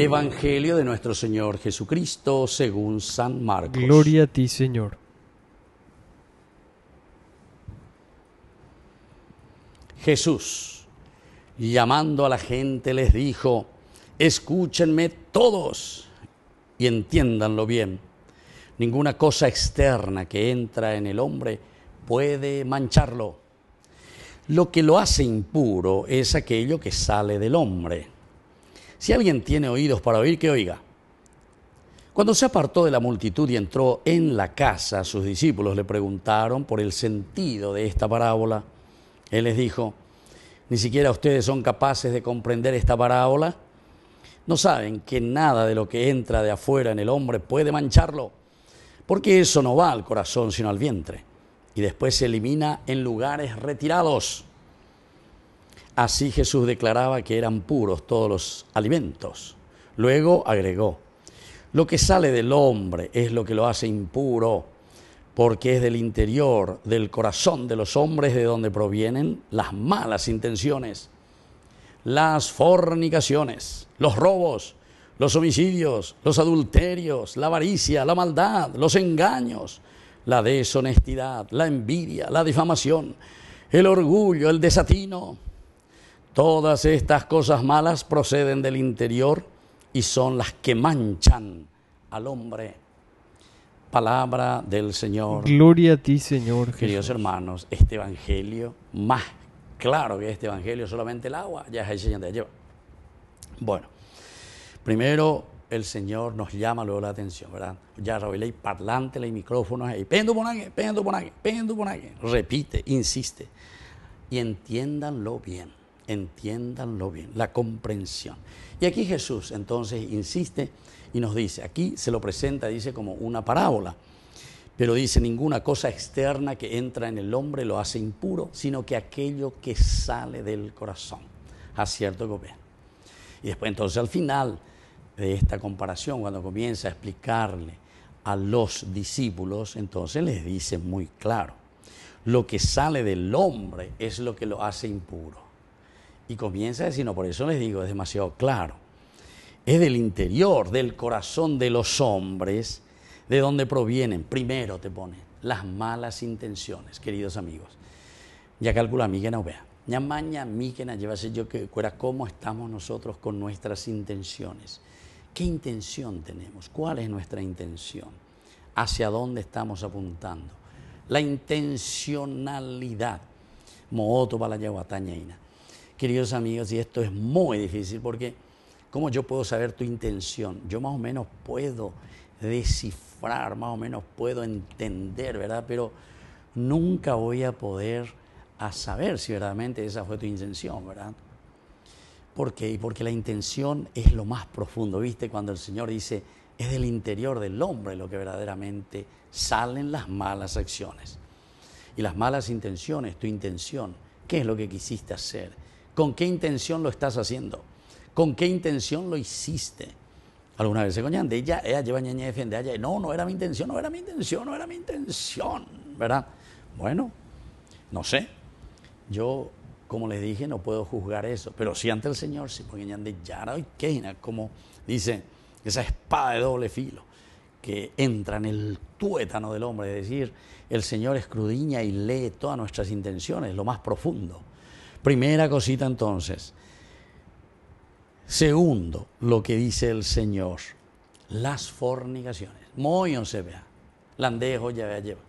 Evangelio de nuestro Señor Jesucristo según San Marcos. Gloria a ti, Señor. Jesús, llamando a la gente, les dijo, escúchenme todos y entiéndanlo bien. Ninguna cosa externa que entra en el hombre puede mancharlo. Lo que lo hace impuro es aquello que sale del hombre si alguien tiene oídos para oír, que oiga. Cuando se apartó de la multitud y entró en la casa, sus discípulos le preguntaron por el sentido de esta parábola. Él les dijo, ni siquiera ustedes son capaces de comprender esta parábola. No saben que nada de lo que entra de afuera en el hombre puede mancharlo, porque eso no va al corazón sino al vientre, y después se elimina en lugares retirados. Así Jesús declaraba que eran puros todos los alimentos. Luego agregó, lo que sale del hombre es lo que lo hace impuro, porque es del interior, del corazón de los hombres de donde provienen las malas intenciones, las fornicaciones, los robos, los homicidios, los adulterios, la avaricia, la maldad, los engaños, la deshonestidad, la envidia, la difamación, el orgullo, el desatino Todas estas cosas malas proceden del interior y son las que manchan al hombre. Palabra del Señor. Gloria a ti, Señor. Queridos hermanos, este Evangelio, más claro que este Evangelio, solamente el agua, ya es el Señor de lleva. Bueno, primero el Señor nos llama luego la atención, ¿verdad? Ya Raúl, y parlante, y micrófonos, ahí, pendo ponague, pendo ponague, pendo ponague. Repite, insiste. Y entiéndanlo bien entiéndanlo bien, la comprensión. Y aquí Jesús entonces insiste y nos dice, aquí se lo presenta, dice como una parábola, pero dice, ninguna cosa externa que entra en el hombre lo hace impuro, sino que aquello que sale del corazón. Acierto cierto gobierno. Y después entonces al final de esta comparación, cuando comienza a explicarle a los discípulos, entonces les dice muy claro, lo que sale del hombre es lo que lo hace impuro. Y comienza no, por eso les digo, es demasiado claro. Es del interior, del corazón de los hombres, de donde provienen, primero te pone, las malas intenciones, queridos amigos. Ya calcula mi que no vea. Ya maña, míquena, que yo que cuera, cómo estamos nosotros con nuestras intenciones. ¿Qué intención tenemos? ¿Cuál es nuestra intención? ¿Hacia dónde estamos apuntando? La intencionalidad. Mooto para la queridos amigos, y esto es muy difícil porque ¿cómo yo puedo saber tu intención? Yo más o menos puedo descifrar, más o menos puedo entender, ¿verdad? Pero nunca voy a poder a saber si verdaderamente esa fue tu intención, ¿verdad? ¿Por qué? Porque la intención es lo más profundo, ¿viste? Cuando el Señor dice, es del interior del hombre lo que verdaderamente salen las malas acciones. Y las malas intenciones, tu intención, ¿qué es lo que quisiste hacer? ¿Con qué intención lo estás haciendo? ¿Con qué intención lo hiciste? Alguna vez se coñan de ella, ella lleva ñaña defiende allá. No, no era mi intención, no era mi intención, no era mi intención, ¿verdad? Bueno, no sé. Yo, como les dije, no puedo juzgar eso, pero si ante el Señor, se porque de Yara y Keina, como dice esa espada de doble filo que entra en el tuétano del hombre, es decir, el Señor escrudiña y lee todas nuestras intenciones, lo más profundo. Primera cosita entonces. Segundo, lo que dice el Señor, las fornicaciones. Moyon se vea. Landejo ya vea lleva.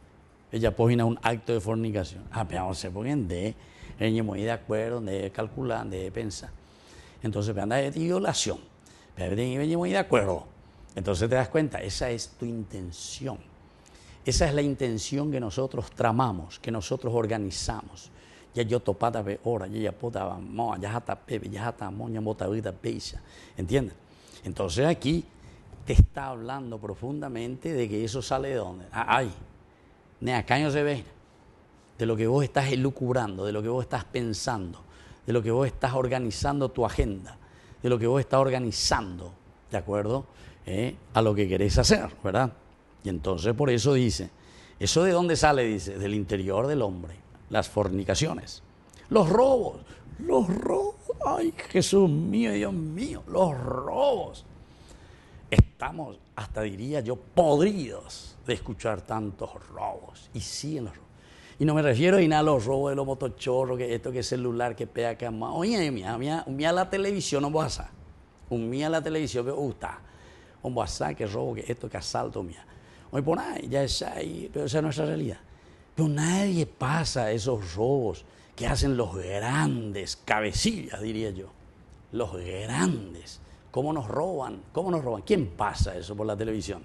Ella pone un acto de fornicación. Ah, pero se ponen de, en de acuerdo, de calcular, de pensar. Entonces, vean, de violación. de acuerdo. Entonces te das cuenta, esa es tu intención. Esa es la intención que nosotros tramamos, que nosotros organizamos ya yo topata ve hora, ya ya ya hasta pepe, ya hasta moña peisa, ¿entiendes? Entonces aquí te está hablando profundamente de que eso sale de dónde, ah, ay, ne se ve, de lo que vos estás elucubrando, de lo que vos estás pensando, de lo que vos estás organizando tu agenda, de lo que vos estás organizando, ¿de acuerdo? Eh, a lo que querés hacer, ¿verdad? Y entonces por eso dice, ¿eso de dónde sale? Dice, del interior del hombre las fornicaciones, los robos, los robos, ay Jesús mío, Dios mío, los robos. Estamos, hasta diría yo, podridos de escuchar tantos robos. Y siguen los robos. Y no me refiero a, a los robos de los motochorros, que esto que es celular, que pega cama Oye, mía mía mía la televisión, no vas a. la televisión, me gusta. Uh, un WhatsApp, que robo, que esto, que asalto, mía. Hoy por ahí, ya es ahí, pero esa es nuestra realidad nadie pasa esos robos que hacen los grandes, cabecillas diría yo, los grandes. ¿Cómo nos roban? ¿Cómo nos roban? ¿Quién pasa eso por la televisión?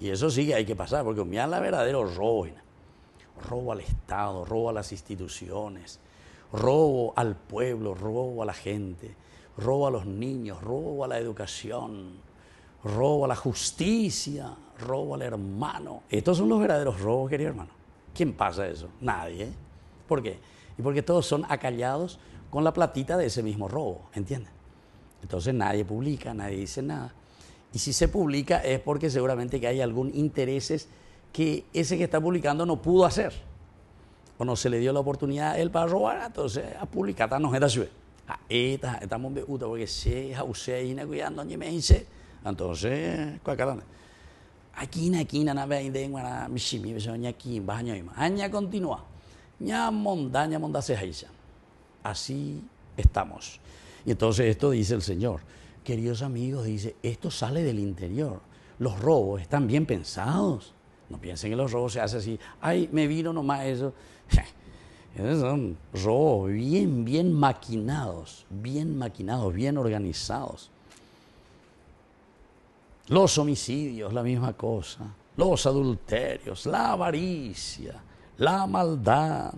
Y eso sí que hay que pasar, porque mirá la verdadero robo. Robo al Estado, robo a las instituciones, robo al pueblo, robo a la gente, robo a los niños, robo a la educación, robo a la justicia, robo al hermano. Estos son los verdaderos robos, querido hermano. ¿Quién pasa eso? Nadie. ¿eh? ¿Por qué? Y porque todos son acallados con la platita de ese mismo robo, ¿entiendes? Entonces nadie publica, nadie dice nada. Y si se publica es porque seguramente que hay algún intereses que ese que está publicando no pudo hacer. O no se le dio la oportunidad a él para robar, entonces a ah, publicar no era ciudad. A ah, esta, estamos porque se, a usted, cuidando, entonces, na na aquí, mishimi beso ña continúa. Ña Así estamos. Y entonces esto dice el Señor. Queridos amigos, dice, esto sale del interior. Los robos están bien pensados. No piensen que los robos se hacen así. Ay, me vino nomás eso. Esos son robos bien, bien maquinados, bien maquinados, bien organizados. Los homicidios, la misma cosa. Los adulterios, la avaricia, la maldad,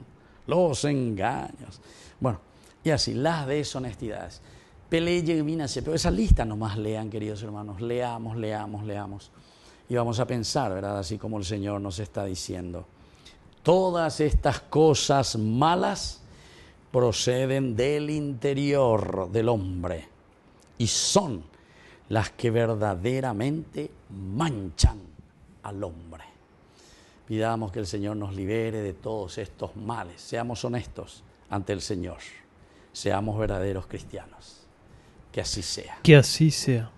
los engaños. Bueno, y así, las deshonestidades. Peleye, mínase, pero esa lista nomás lean, queridos hermanos. Leamos, leamos, leamos. Y vamos a pensar, ¿verdad? Así como el Señor nos está diciendo. Todas estas cosas malas proceden del interior del hombre y son las que verdaderamente manchan al hombre. Pidamos que el Señor nos libere de todos estos males. Seamos honestos ante el Señor. Seamos verdaderos cristianos. Que así sea. Que así sea.